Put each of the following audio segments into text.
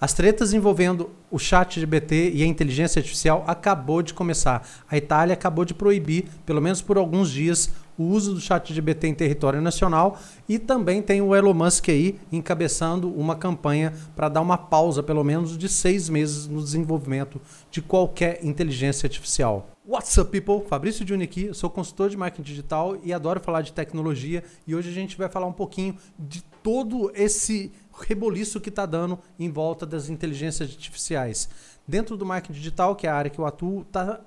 As tretas envolvendo o chat de BT e a inteligência artificial acabou de começar. A Itália acabou de proibir, pelo menos por alguns dias, o uso do chat GBT em território nacional e também tem o Elon Musk aí encabeçando uma campanha para dar uma pausa, pelo menos, de seis meses no desenvolvimento de qualquer inteligência artificial. What's up, people? Fabrício Juni aqui, sou consultor de marketing digital e adoro falar de tecnologia e hoje a gente vai falar um pouquinho de todo esse reboliço que está dando em volta das inteligências artificiais. Dentro do marketing digital, que é a área que eu atuo, está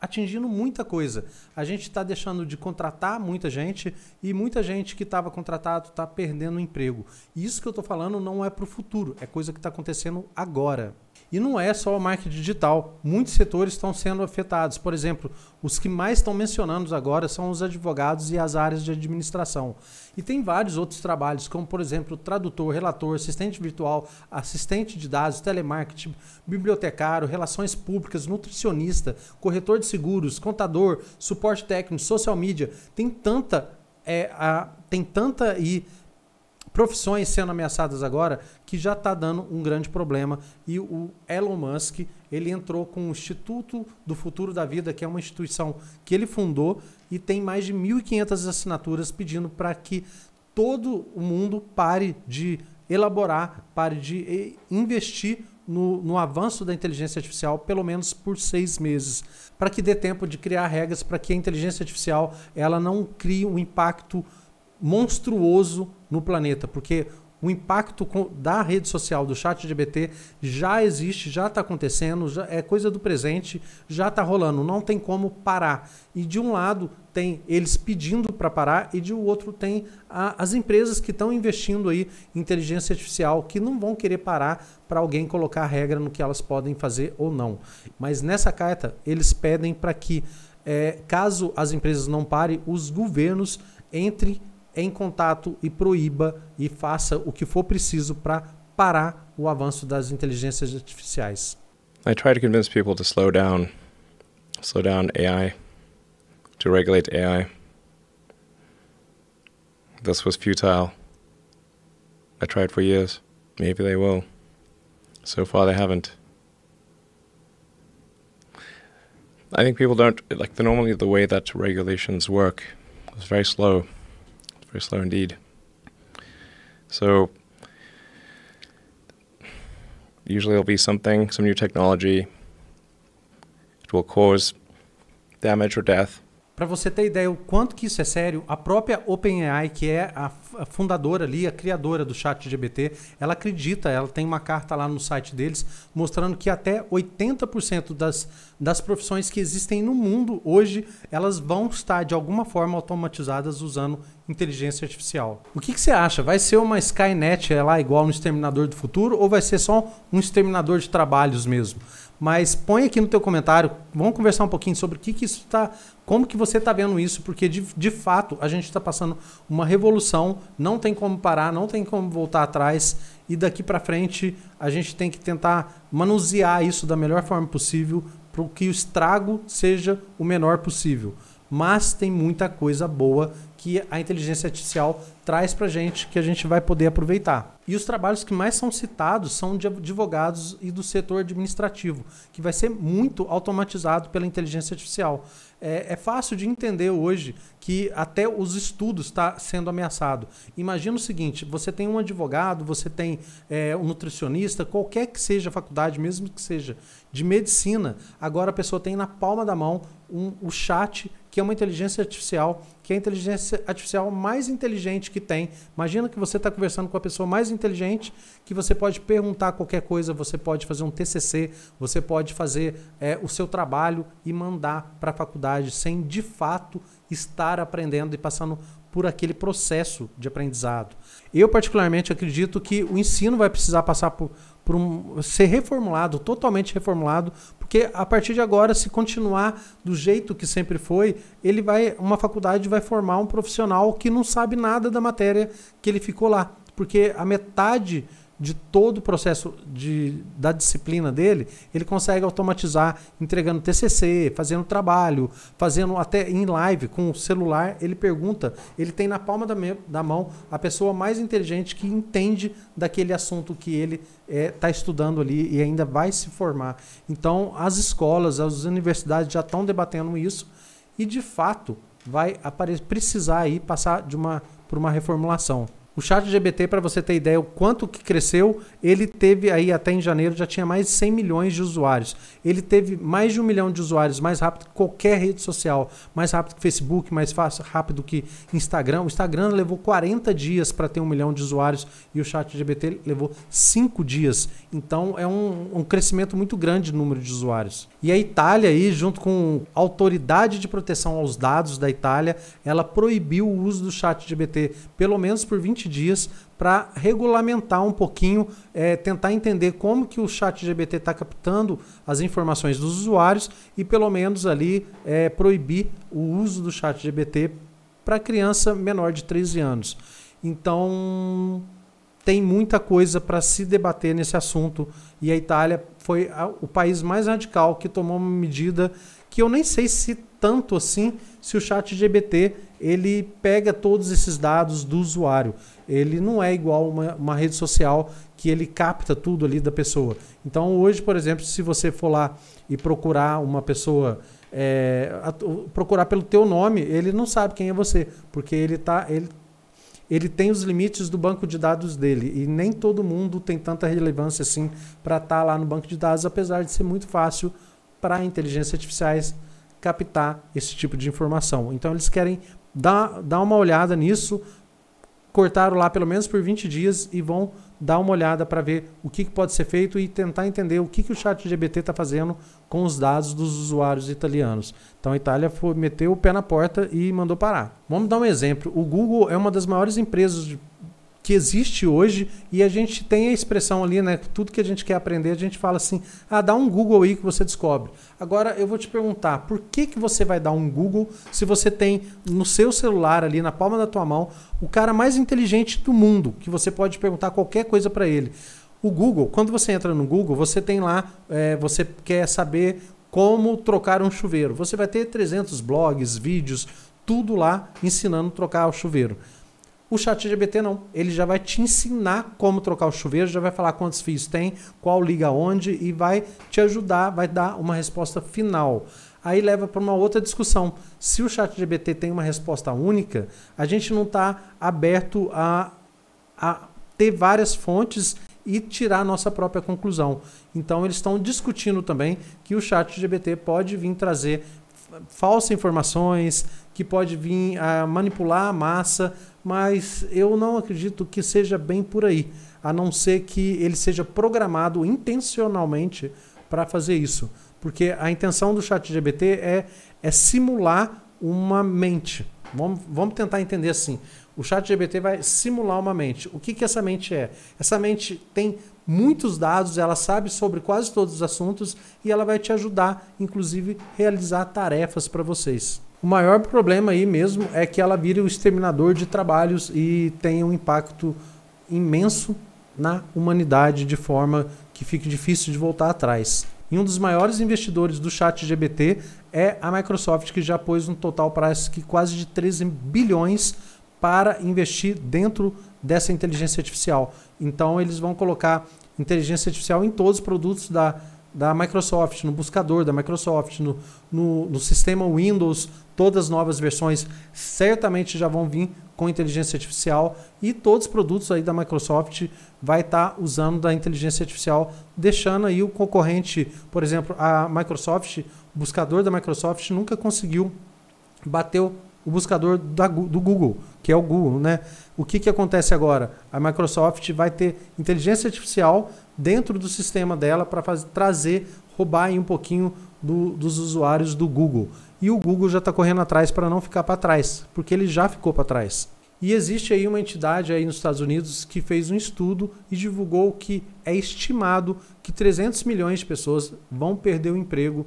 atingindo muita coisa. A gente está deixando de contratar muita gente e muita gente que estava contratado está perdendo emprego. E isso que eu estou falando não é para o futuro, é coisa que está acontecendo agora. E não é só o marketing digital. Muitos setores estão sendo afetados. Por exemplo, os que mais estão mencionando agora são os advogados e as áreas de administração. E tem vários outros trabalhos, como, por exemplo, tradutor, relator, assistente virtual, assistente de dados, telemarketing, bibliotecário, relações públicas, nutricionista, corretor de de seguros, contador, suporte técnico, social media. Tem tanta, é, a, tem tanta e profissões sendo ameaçadas agora que já está dando um grande problema. E o Elon Musk, ele entrou com o Instituto do Futuro da Vida, que é uma instituição que ele fundou e tem mais de 1.500 assinaturas pedindo para que todo o mundo pare de elaborar, pare de eh, investir no, no avanço da inteligência artificial, pelo menos por seis meses, para que dê tempo de criar regras para que a inteligência artificial ela não crie um impacto monstruoso no planeta, porque o impacto da rede social, do chat GBT, já existe, já está acontecendo, já é coisa do presente, já está rolando, não tem como parar. E de um lado tem eles pedindo para parar e de outro tem a, as empresas que estão investindo aí em inteligência artificial que não vão querer parar para alguém colocar regra no que elas podem fazer ou não. Mas nessa carta eles pedem para que, é, caso as empresas não parem, os governos entrem em contato e proíba e faça o que for preciso para parar o avanço das inteligências artificiais. I try to convince people to slow down, slow down AI, to regulate AI. This was futile. I tried for years. Maybe they will. So far, they haven't. I think people don't like the normally the way that regulations work is very slow. Very slow indeed. So usually it'll be something, some new technology. It will cause damage or death Para você ter ideia o quanto que isso é sério, a própria OpenAI, que é a fundadora ali, a criadora do chat GBT, ela acredita, ela tem uma carta lá no site deles mostrando que até 80% das, das profissões que existem no mundo hoje, elas vão estar de alguma forma automatizadas usando inteligência artificial. O que, que você acha? Vai ser uma Skynet é lá igual um Exterminador do Futuro ou vai ser só um Exterminador de Trabalhos mesmo? Mas põe aqui no teu comentário, vamos conversar um pouquinho sobre o que, que isso está, como que você está vendo isso, porque de, de fato a gente está passando uma revolução, não tem como parar, não tem como voltar atrás e daqui para frente a gente tem que tentar manusear isso da melhor forma possível para que o estrago seja o menor possível mas tem muita coisa boa que a inteligência artificial traz para gente que a gente vai poder aproveitar. E os trabalhos que mais são citados são de advogados e do setor administrativo, que vai ser muito automatizado pela inteligência artificial. É, é fácil de entender hoje que até os estudos estão tá sendo ameaçado. Imagina o seguinte: você tem um advogado, você tem é, um nutricionista, qualquer que seja a faculdade, mesmo que seja de medicina, agora a pessoa tem na palma da mão um, o chat que é uma inteligência artificial, que é a inteligência artificial mais inteligente que tem. Imagina que você está conversando com a pessoa mais inteligente, que você pode perguntar qualquer coisa, você pode fazer um TCC, você pode fazer é, o seu trabalho e mandar para a faculdade sem de fato estar aprendendo e passando por aquele processo de aprendizado. Eu, particularmente, acredito que o ensino vai precisar passar por, por um, ser reformulado, totalmente reformulado, porque a partir de agora, se continuar do jeito que sempre foi, ele vai, uma faculdade vai formar um profissional que não sabe nada da matéria que ele ficou lá, porque a metade de todo o processo de, da disciplina dele, ele consegue automatizar entregando TCC, fazendo trabalho, fazendo até em live com o celular, ele pergunta, ele tem na palma da, me, da mão a pessoa mais inteligente que entende daquele assunto que ele está é, tá estudando ali e ainda vai se formar. Então, as escolas, as universidades já estão debatendo isso e, de fato, vai precisar aí passar de uma, por uma reformulação. O chat GBT, para você ter ideia o quanto que cresceu, ele teve aí até em janeiro já tinha mais de 100 milhões de usuários. Ele teve mais de um milhão de usuários mais rápido que qualquer rede social, mais rápido que Facebook, mais fácil, rápido que Instagram. O Instagram levou 40 dias para ter um milhão de usuários e o chat GBT levou 5 dias. Então é um, um crescimento muito grande no número de usuários. E a Itália aí, junto com a Autoridade de Proteção aos Dados da Itália, ela proibiu o uso do chat GBT pelo menos por 20 20 dias para regulamentar um pouquinho, é, tentar entender como que o chat GBT está captando as informações dos usuários e pelo menos ali é, proibir o uso do chat GBT para criança menor de 13 anos. Então tem muita coisa para se debater nesse assunto e a Itália foi a, o país mais radical que tomou uma medida que eu nem sei se tanto assim se o chat GBT ele pega todos esses dados do usuário ele não é igual uma, uma rede social que ele capta tudo ali da pessoa. Então hoje, por exemplo, se você for lá e procurar uma pessoa é, a, procurar pelo teu nome, ele não sabe quem é você, porque ele tá ele, ele tem os limites do banco de dados dele e nem todo mundo tem tanta relevância assim para estar tá lá no banco de dados, apesar de ser muito fácil para inteligências artificiais captar esse tipo de informação. Então eles querem dar, dar uma olhada nisso cortaram lá pelo menos por 20 dias e vão dar uma olhada para ver o que, que, pode ser feito e tentar entender o que, que o chat GBT está fazendo com os dados dos usuários italianos. Então a Itália foi, meteu o pé na porta e mandou parar. Vamos dar um exemplo. O Google é uma das maiores empresas de que existe hoje e a gente tem a expressão ali, né? Tudo que a gente quer aprender, a gente fala assim: ah, dá um Google aí que você descobre. Agora eu vou te perguntar, por que, que você vai dar um Google se você tem no seu celular ali, na palma da tua mão, o cara mais inteligente do mundo, que você pode perguntar qualquer coisa para ele? O Google, quando você entra no Google, você tem lá, é, você quer saber como trocar um chuveiro. Você vai ter 300 blogs, vídeos, tudo lá ensinando a trocar o chuveiro. O chat GBT não. Ele já vai te ensinar como trocar o chuveiro, já vai falar quantos fios tem, qual liga onde e vai te ajudar, vai dar uma resposta final. Aí leva para uma outra discussão. Se o chat GBT tem uma resposta única, a gente não está aberto a, a ter várias fontes e tirar nossa própria conclusão. Então eles estão discutindo também que o chat GBT pode vir trazer falsas informações, que pode vir a manipular a massa, mas eu não acredito que seja bem por aí, a não ser que ele seja programado intencionalmente para fazer isso. Porque a intenção do chat GBT é, é simular uma mente. Vamos, vamos tentar entender assim. O chat GPT vai simular uma mente. O que, que essa mente é? Essa mente tem muitos dados, ela sabe sobre quase todos os assuntos e ela vai te ajudar, inclusive, realizar tarefas para vocês. O maior problema aí mesmo é que ela vira o exterminador de trabalhos e tem um impacto imenso na humanidade de forma que fique difícil de voltar atrás. E um dos maiores investidores do chat GBT é a Microsoft, que já pôs um total parece que quase de 13 bilhões para investir dentro dessa inteligência artificial. Então, eles vão colocar inteligência artificial em todos os produtos da, da Microsoft, no buscador da Microsoft, no, no, no, sistema Windows, todas as novas versões certamente já vão vir com inteligência artificial e todos os produtos aí da Microsoft vai estar tá usando da inteligência artificial, deixando aí o concorrente, por exemplo, a Microsoft, o buscador da Microsoft nunca conseguiu bateu o buscador da, do Google, que é o Google, né? O que, que acontece agora? A Microsoft vai ter inteligência artificial dentro do sistema dela para trazer, roubar um pouquinho do, dos usuários do Google. E o Google já está correndo atrás para não ficar para trás, porque ele já ficou para trás. E existe aí uma entidade aí nos Estados Unidos que fez um estudo e divulgou que é estimado que 300 milhões de pessoas vão perder o emprego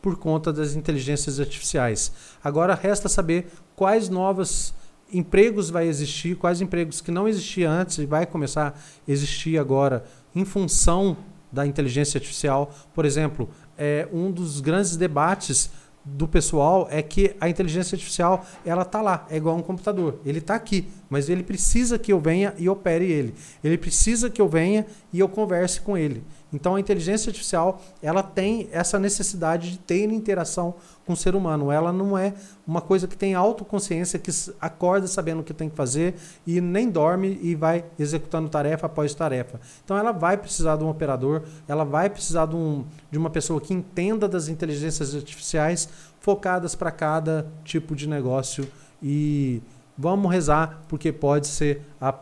por conta das inteligências artificiais. Agora resta saber quais novos empregos vai existir, quais empregos que não existiam antes e vai começar a existir agora em função da inteligência artificial. Por exemplo, é um dos grandes debates do pessoal é que a inteligência artificial ela está lá, é igual um computador, ele está aqui, mas ele precisa que eu venha e opere ele. Ele precisa que eu venha e eu converse com ele. Então a inteligência artificial, ela tem essa necessidade de ter interação com o ser humano. Ela não é uma coisa que tem autoconsciência, que acorda sabendo o que tem que fazer e nem dorme e vai executando tarefa após tarefa. Então ela vai precisar de um operador, ela vai precisar de, um, de uma pessoa que entenda das inteligências artificiais focadas para cada tipo de negócio e Vamos rezar, porque pode ser a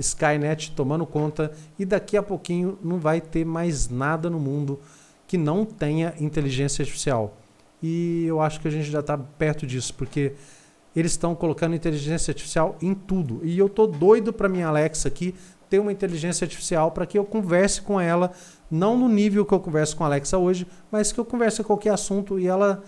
Skynet tomando conta e daqui a pouquinho não vai ter mais nada no mundo que não tenha inteligência artificial. E eu acho que a gente já está perto disso, porque eles estão colocando inteligência artificial em tudo. E eu estou doido para minha Alexa aqui ter uma inteligência artificial para que eu converse com ela, não no nível que eu converso com a Alexa hoje, mas que eu converse qualquer assunto e ela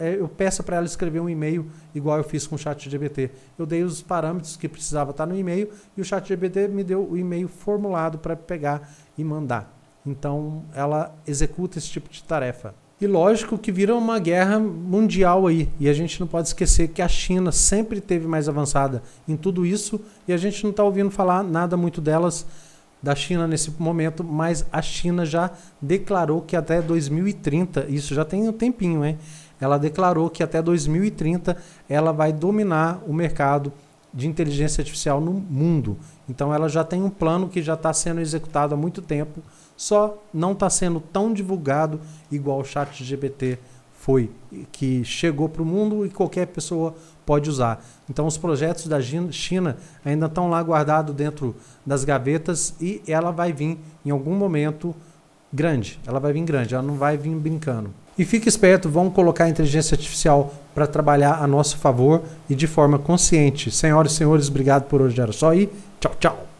é, eu peço para ela escrever um e-mail igual eu fiz com o chat GBT. Eu dei os parâmetros que precisava estar tá no e-mail e o chat GBT me deu o e-mail formulado para pegar e mandar. Então ela executa esse tipo de tarefa. E lógico que vira uma guerra mundial aí. E a gente não pode esquecer que a China sempre teve mais avançada em tudo isso e a gente não está ouvindo falar nada muito delas da China nesse momento, mas a China já declarou que até 2030, isso já tem um tempinho, hein? Ela declarou que até 2030 ela vai dominar o mercado de inteligência artificial no mundo. Então ela já tem um plano que já está sendo executado há muito tempo, só não está sendo tão divulgado igual o chat GPT foi que chegou para o mundo e qualquer pessoa pode usar. Então os projetos da China ainda estão lá guardados dentro das gavetas e ela vai vir em algum momento grande. Ela vai vir grande, ela não vai vir brincando. E fique esperto, vão colocar a inteligência artificial para trabalhar a nosso favor e de forma consciente. Senhoras e senhores, obrigado por hoje, era só aí. tchau, tchau.